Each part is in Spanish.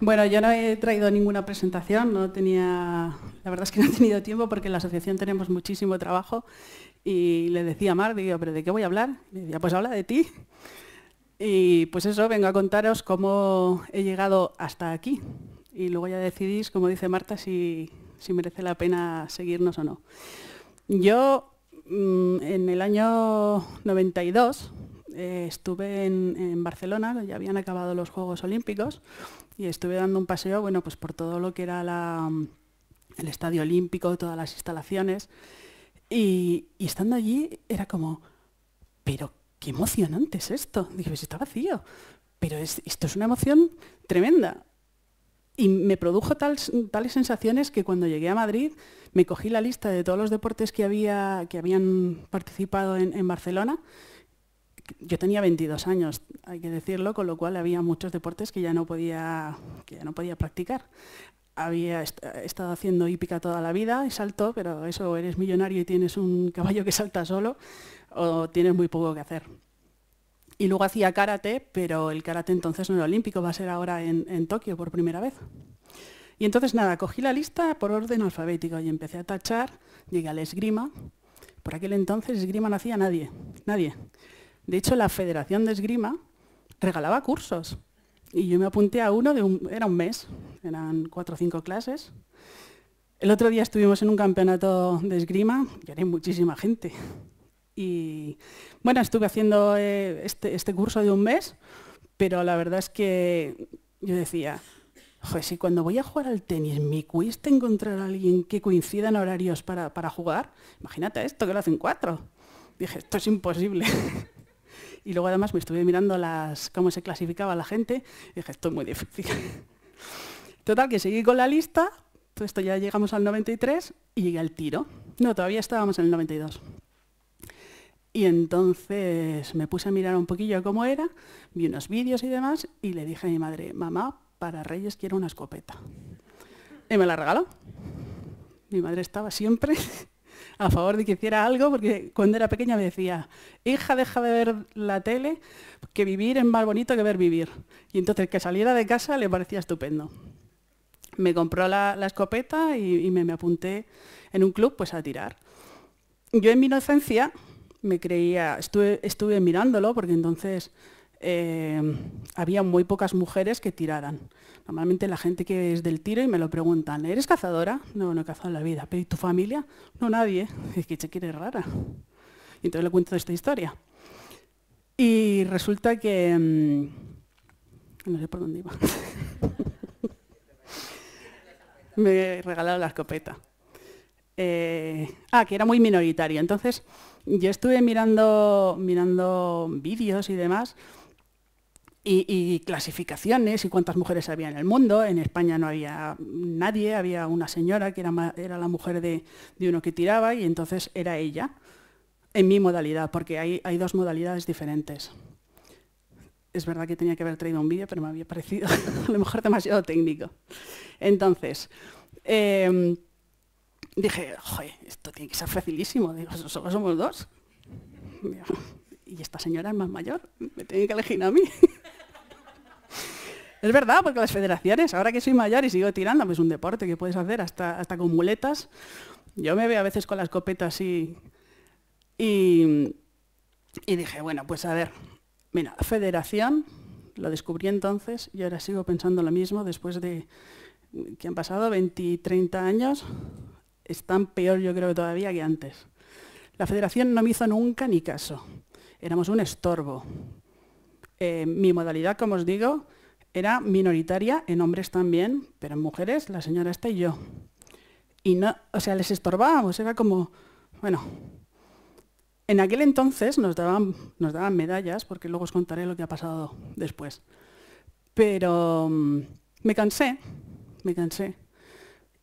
Bueno, yo no he traído ninguna presentación, no tenía, la verdad es que no he tenido tiempo porque en la asociación tenemos muchísimo trabajo y le decía a Mar, digo, pero ¿de qué voy a hablar? Me decía, pues habla de ti. Y pues eso, vengo a contaros cómo he llegado hasta aquí, y luego ya decidís, como dice Marta, si, merece la pena seguirnos o no. Yo mm, en el año 92 eh, estuve en, Barcelona, ya habían acabado los Juegos Olímpicos, y estuve dando un paseo bueno, pues por todo lo que era el Estadio Olímpico, todas las instalaciones, y, estando allí era como, pero qué emocionante es esto. Dije, pues está vacío, pero esto es una emoción tremenda. Y me produjo tales sensaciones que cuando llegué a Madrid me cogí la lista de todos los deportes que, había, habían participado en, Barcelona. Yo tenía 22 años, hay que decirlo, con lo cual había muchos deportes que ya no podía, practicar había estado haciendo hípica toda la vida y saltó, pero eso eres millonario y tienes un caballo que salta solo o tienes muy poco que hacer y luego hacía karate, pero el karate entonces no era olímpico, va a ser ahora en, Tokio por primera vez. Y entonces nada, cogí la lista por orden alfabético y empecé a tachar, llegué al esgrima. Por aquel entonces esgrima no hacía nadie, nadie. De hecho, la Federación de Esgrima regalaba cursos. Y yo me apunté a uno, era un mes, eran cuatro o cinco clases. El otro día estuvimos en un campeonato de esgrima y hay muchísima gente. Y bueno, estuve haciendo eh, este, este, curso de un mes, pero la verdad es que yo decía, joder, si cuando voy a jugar al tenis me cuesta encontrar a alguien que coincida en horarios para, jugar, imagínate esto que lo hacen cuatro. Dije, esto es imposible. y luego además me estuve mirando las, cómo se clasificaba la gente y dije, esto es muy difícil. Total, que seguí con la lista, todo esto ya llegamos al 93 y llegué al tiro. No, todavía estábamos en el 92. Y entonces me puse a mirar un poquillo cómo era, vi unos vídeos y demás, y le dije a mi madre, mamá, para Reyes quiero una escopeta. Y me la regaló. Mi madre estaba siempre a favor de que hiciera algo, porque cuando era pequeña me decía, hija, deja de ver la tele, que vivir es más bonito que ver vivir. Y entonces que saliera de casa le parecía estupendo. Me compró la, escopeta y, me, apunté en un club pues, a tirar. Yo en mi inocencia me creía, estuve, estuve mirándolo porque entonces eh, había muy pocas mujeres que tiraran. Normalmente la gente que es del tiro y me lo preguntan, ¿eres cazadora? No, no he cazado en la vida. ¿Pero y tu familia? No, nadie. Es que se quiere rara. Y entonces le cuento esta historia. Y resulta que... Mm, no sé por dónde iba. me regalaron la escopeta. Eh, ah, que era muy minoritaria. Entonces, yo estuve mirando, mirando vídeos y demás. Y, clasificaciones y cuántas mujeres había en el mundo. En España no había nadie, había una señora que era, era la mujer de, uno que tiraba y entonces era ella, en mi modalidad, porque hay, dos modalidades diferentes. Es verdad que tenía que haber traído un vídeo, pero me había parecido a lo mejor demasiado técnico. Entonces, em, dije, joder, esto tiene que ser facilísimo, digo, solo somos dos. Y esta señora es más mayor, me tiene que elegir a mí. Es verdad, porque las federaciones, ahora que soy mayor y sigo tirando, pues es un deporte que puedes hacer hasta, hasta con muletas. Yo me veo a veces con la escopeta así y, y dije, bueno, pues a ver, mira, federación, lo descubrí entonces y ahora sigo pensando lo mismo después de que han pasado 20, y 30 años están peor yo creo todavía que antes. La federación no me hizo nunca ni caso. Éramos un estorbo. Eh, mi modalidad, como os digo, era minoritaria, en hombres también, pero en mujeres, la señora esta y yo. Y no, o sea, les estorbábamos, era como, bueno, en aquel entonces nos daban, nos daban medallas, porque luego os contaré lo que ha pasado después. Pero mm, me cansé, me cansé.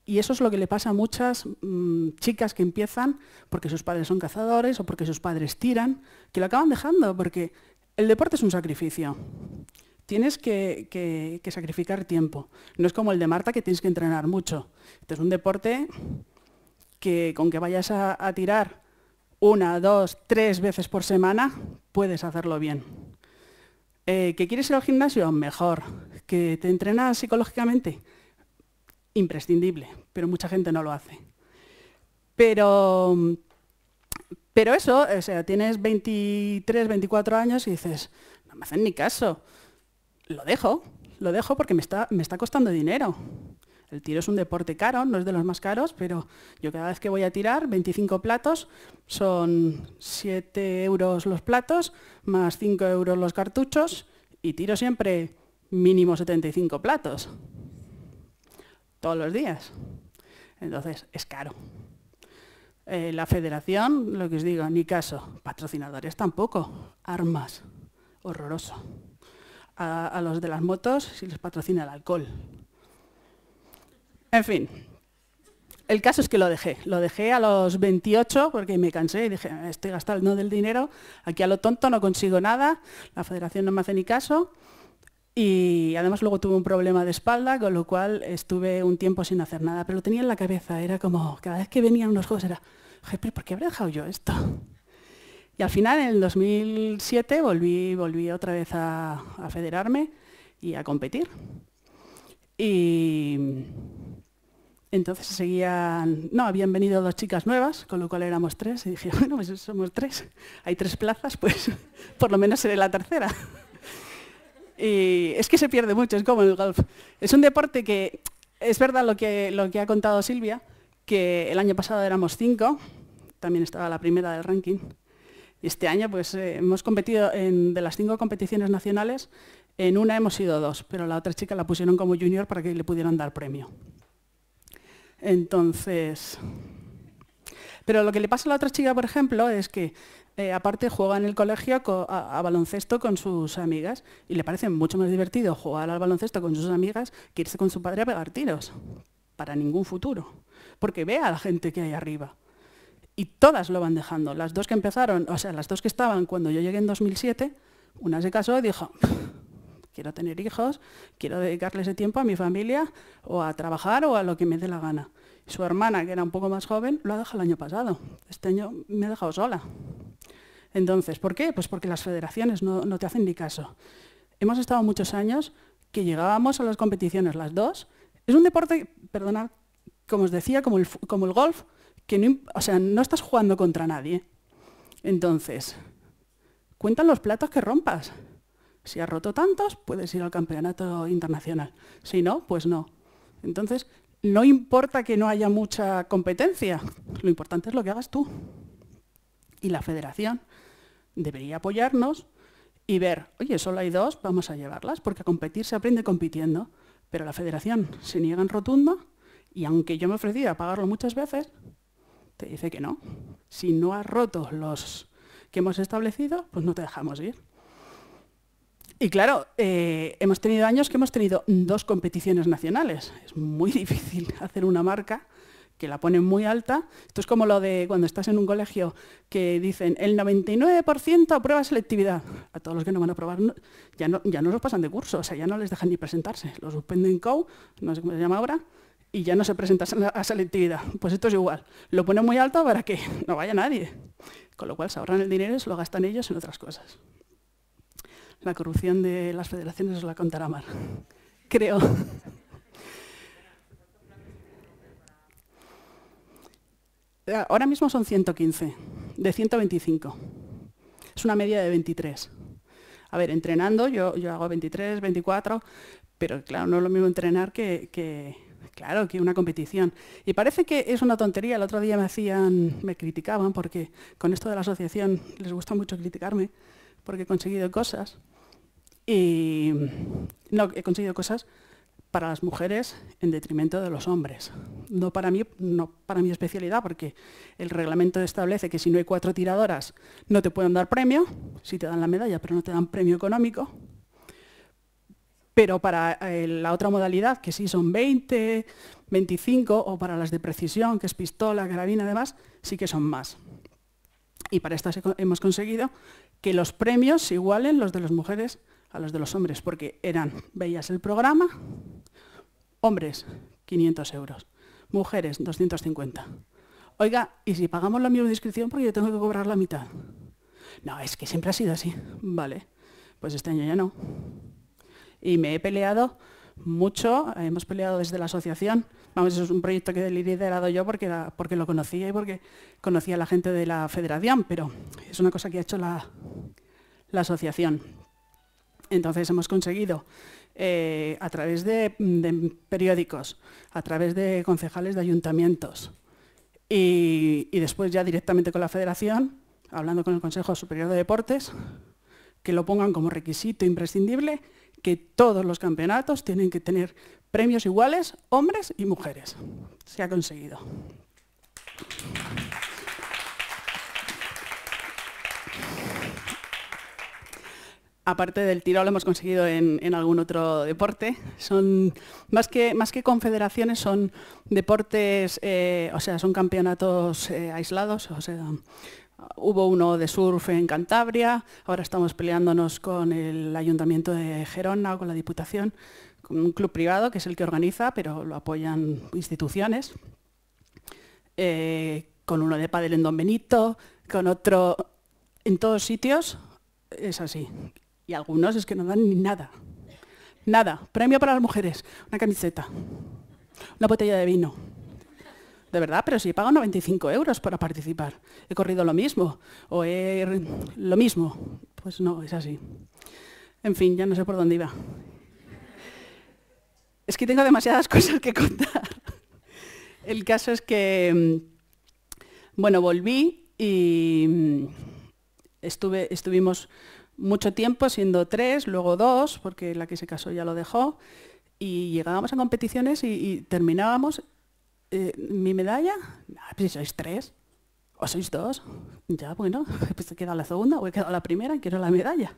Y eso es lo que le pasa a muchas mm, chicas que empiezan porque sus padres son cazadores o porque sus padres tiran, que lo acaban dejando porque el deporte es un sacrificio. Tienes que, sacrificar tiempo. No es como el de Marta que tienes que entrenar mucho. Este es un deporte que con que vayas a, tirar una, dos, tres veces por semana, puedes hacerlo bien. Eh, ¿Que quieres ir al gimnasio? Mejor. ¿Que te entrenas psicológicamente? imprescindible, pero mucha gente no lo hace. Pero, pero eso, o sea, tienes 23, 24 años y dices, no me hacen ni caso, lo dejo, lo dejo porque me está, me está costando dinero. El tiro es un deporte caro, no es de los más caros, pero yo cada vez que voy a tirar 25 platos, son 7 euros los platos, más 5 euros los cartuchos, y tiro siempre mínimo 75 platos todos los días. Entonces, es caro. Eh, la federación, lo que os digo, ni caso. Patrocinadores tampoco. Armas, horroroso. A, a los de las motos, si les patrocina el alcohol. En fin, el caso es que lo dejé. Lo dejé a los 28 porque me cansé y dije, ah, estoy gastando del dinero, aquí a lo tonto no consigo nada, la federación no me hace ni caso. Y además luego tuve un problema de espalda, con lo cual estuve un tiempo sin hacer nada, pero lo tenía en la cabeza, era como, cada vez que venían unos juegos era, pero ¿por qué habré dejado yo esto? Y al final, en el 2007, volví, volví otra vez a, a federarme y a competir. Y entonces seguían, no, habían venido dos chicas nuevas, con lo cual éramos tres, y dije, bueno, pues somos tres, hay tres plazas, pues por lo menos seré la tercera. Y es que se pierde mucho, es como el golf. Es un deporte que, es verdad lo que, ha contado Silvia, que el año pasado éramos cinco, también estaba la primera del ranking. Y este año pues eh, hemos competido en, de las cinco competiciones nacionales, en una hemos sido dos, pero la otra chica la pusieron como junior para que le pudieran dar premio. Entonces, pero lo que le pasa a la otra chica, por ejemplo, es que eh, aparte juega en el colegio a, a, baloncesto con sus amigas y le parece mucho más divertido jugar al baloncesto con sus amigas que irse con su padre a pegar tiros, para ningún futuro, porque ve a la gente que hay arriba. Y todas lo van dejando, las dos que empezaron, o sea, las dos que estaban cuando yo llegué en 2007, una se casó y dijo, quiero tener hijos, quiero dedicarle ese tiempo a mi familia o a trabajar o a lo que me dé la gana. Su hermana, que era un poco más joven, lo ha dejado el año pasado. Este año me ha dejado sola. Entonces, ¿por qué? Pues porque las federaciones no, te hacen ni caso. Hemos estado muchos años que llegábamos a las competiciones las dos. Es un deporte, perdona, como os decía, como el, golf, que no, o sea, no estás jugando contra nadie. Entonces, cuentan los platos que rompas. Si has roto tantos, puedes ir al campeonato internacional. Si no, pues no. Entonces, no importa que no haya mucha competencia, lo importante es lo que hagas tú. Y la federación debería apoyarnos y ver, oye, solo hay dos, vamos a llevarlas, porque a competir se aprende compitiendo. Pero la federación se niega en rotundo y aunque yo me ofrecía a pagarlo muchas veces, te dice que no. Si no has roto los que hemos establecido, pues no te dejamos ir. Y claro, eh, hemos tenido años que hemos tenido dos competiciones nacionales. Es muy difícil hacer una marca que la ponen muy alta. Esto es como lo de cuando estás en un colegio que dicen el 99% aprueba selectividad. A todos los que no van a aprobar ya, no, ya no los pasan de curso, o sea, ya no les dejan ni presentarse. Los suspenden co, no sé cómo se llama ahora, y ya no se presentan a selectividad. Pues esto es igual. Lo ponen muy alto para que no vaya nadie. Con lo cual se ahorran el dinero y se lo gastan ellos en otras cosas. La corrupción de las federaciones os la contará mal, Creo. Ah, ahora mismo son 115, de 125. Es una media de 23. A ver, entrenando, yo, hago 23, 24, pero claro, no es lo mismo entrenar que, claro, que una competición. Y parece que es una tontería. El otro día me hacían, me criticaban porque con esto de la asociación les gusta mucho criticarme porque he conseguido cosas. Y no, he conseguido cosas para las mujeres en detrimento de los hombres. No para, mí, no para mi especialidad, porque el reglamento establece que si no hay cuatro tiradoras no te pueden dar premio, si te dan la medalla, pero no te dan premio económico. Pero para eh, la otra modalidad, que sí son 20, 25, o para las de precisión, que es pistola, carabina, además, sí que son más. Y para estas hemos conseguido que los premios se igualen los de las mujeres a los de los hombres, porque eran, veías el programa, Hombres, 500 euros. Mujeres, 250. Oiga, ¿y si pagamos la misma inscripción porque yo tengo que cobrar la mitad? No, es que siempre ha sido así. Vale, pues este año ya no. Y me he peleado mucho, hemos peleado desde la asociación. Vamos, es un proyecto que he liderado yo porque, porque lo conocía y porque conocía a la gente de la federación, pero es una cosa que ha hecho la, la asociación. Entonces hemos conseguido eh, a través de, periódicos, a través de concejales de ayuntamientos y, después ya directamente con la federación, hablando con el Consejo Superior de Deportes, que lo pongan como requisito imprescindible que todos los campeonatos tienen que tener premios iguales, hombres y mujeres. Se ha conseguido. aparte del tiro lo hemos conseguido en, algún otro deporte. Son más que, más que confederaciones, son deportes, eh, o sea, son campeonatos eh, aislados. O sea, hubo uno de surf en Cantabria, ahora estamos peleándonos con el Ayuntamiento de Gerona o con la Diputación, con un club privado que es el que organiza, pero lo apoyan instituciones. Eh, con uno de pádel en Don Benito, con otro en todos sitios, es así. Y algunos es que no dan ni nada. Nada. Premio para las mujeres. Una camiseta. Una botella de vino. De verdad, pero si he pagado 95 euros para participar. He corrido lo mismo. O he... lo mismo. Pues no, es así. En fin, ya no sé por dónde iba. Es que tengo demasiadas cosas que contar. El caso es que, mm, bueno, volví y mm, estuve, estuvimos mucho tiempo siendo tres, luego dos, porque la que se casó ya lo dejó, y llegábamos a competiciones y, terminábamos. Eh, ¿Mi medalla? Ah, pues si sois tres, o sois dos, ya bueno, pues he quedado la segunda o he quedado la primera y quiero la medalla.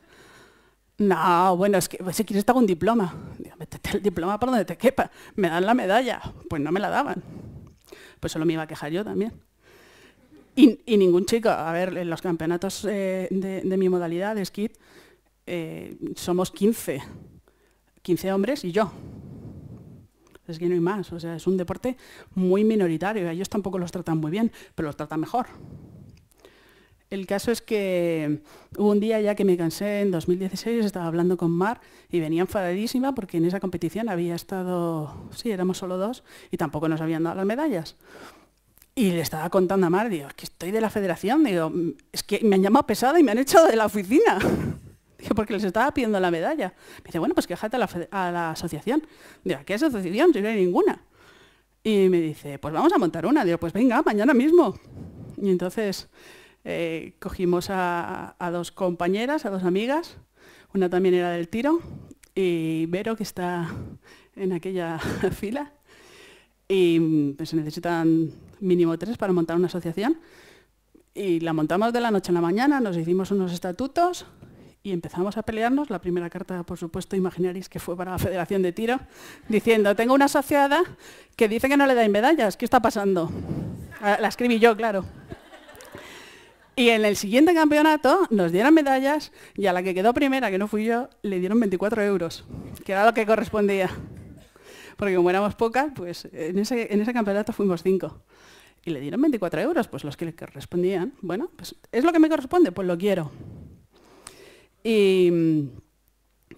No, bueno, es que pues si quieres te hago un diploma. el diploma por donde te quepa. Me dan la medalla. Pues no me la daban. Pues solo me iba a quejar yo también. Y, ningún chico, a ver, en los campeonatos eh, de, mi modalidad de skid eh, somos 15, 15 hombres y yo. Es que no hay más, o sea, es un deporte muy minoritario, ellos tampoco los tratan muy bien, pero los tratan mejor. El caso es que hubo un día ya que me cansé, en 2016 estaba hablando con Mar y venía enfadadísima porque en esa competición había estado, sí, éramos solo dos y tampoco nos habían dado las medallas. Y le estaba contando a Mar, digo, es que estoy de la federación, digo, es que me han llamado pesada y me han echado de la oficina. digo, porque les estaba pidiendo la medalla. Me dice, bueno, pues quejate a la, asociación. Digo, ¿a qué asociación? no hay ninguna. Y me dice, pues vamos a montar una. Digo, pues venga, mañana mismo. Y entonces eh, cogimos a, dos compañeras, a dos amigas, una también era del tiro, y Vero, que está en aquella fila, y pues, se necesitan mínimo tres para montar una asociación. Y la montamos de la noche a la mañana, nos hicimos unos estatutos y empezamos a pelearnos. La primera carta, por supuesto, imaginaréis que fue para la Federación de Tiro, diciendo, tengo una asociada que dice que no le dais medallas, ¿qué está pasando? Ah, la escribí yo, claro. Y en el siguiente campeonato nos dieron medallas y a la que quedó primera, que no fui yo, le dieron 24 euros, que era lo que correspondía porque como éramos pocas, pues en ese, campeonato fuimos cinco. Y le dieron 24 euros, pues los que le correspondían. Bueno, pues es lo que me corresponde, pues lo quiero. Y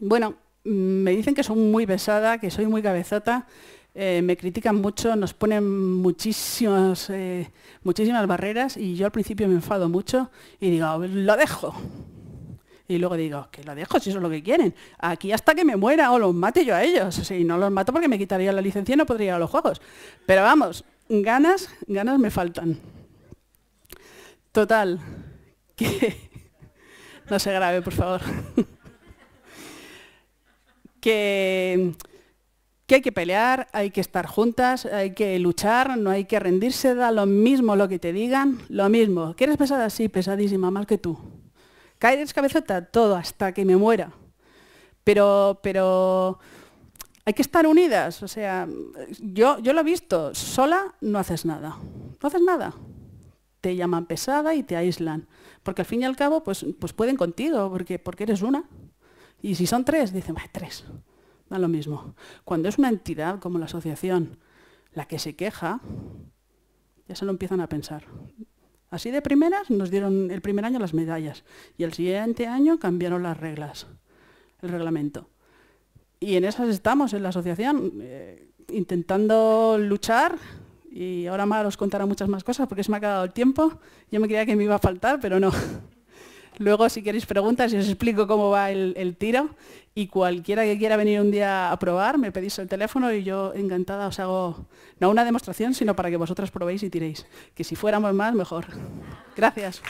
bueno, me dicen que soy muy pesada, que soy muy cabezota, eh, me critican mucho, nos ponen muchísimas, eh, muchísimas barreras y yo al principio me enfado mucho y digo, lo dejo, y luego digo, que lo dejo, si eso es lo que quieren. Aquí hasta que me muera o los mate yo a ellos. Si no los mato porque me quitaría la licencia y no podría ir a los juegos. Pero vamos, ganas, ganas me faltan. Total, que no se grave por favor. que, hay que pelear, hay que estar juntas, hay que luchar, no hay que rendirse, da lo mismo lo que te digan, lo mismo. ¿Quieres pesada así? Pesadísima, más que tú su cabezota, todo, hasta que me muera. Pero, pero hay que estar unidas. O sea, yo, yo lo he visto, sola no haces nada. No haces nada. Te llaman pesada y te aíslan. Porque al fin y al cabo, pues, pues pueden contigo, porque, porque eres una. Y si son tres, dicen, tres. Da lo mismo. Cuando es una entidad como la asociación la que se queja, ya se lo empiezan a pensar. Así de primeras nos dieron el primer año las medallas y el siguiente año cambiaron las reglas, el reglamento. Y en esas estamos en la asociación, eh, intentando luchar y ahora más os contará muchas más cosas porque se me ha acabado el tiempo. Yo me creía que me iba a faltar, pero no. Luego, si queréis preguntas, os explico cómo va el, el, tiro. Y cualquiera que quiera venir un día a probar, me pedís el teléfono y yo encantada os hago, no una demostración, sino para que vosotras probéis y tiréis. Que si fuéramos más, mejor. Gracias.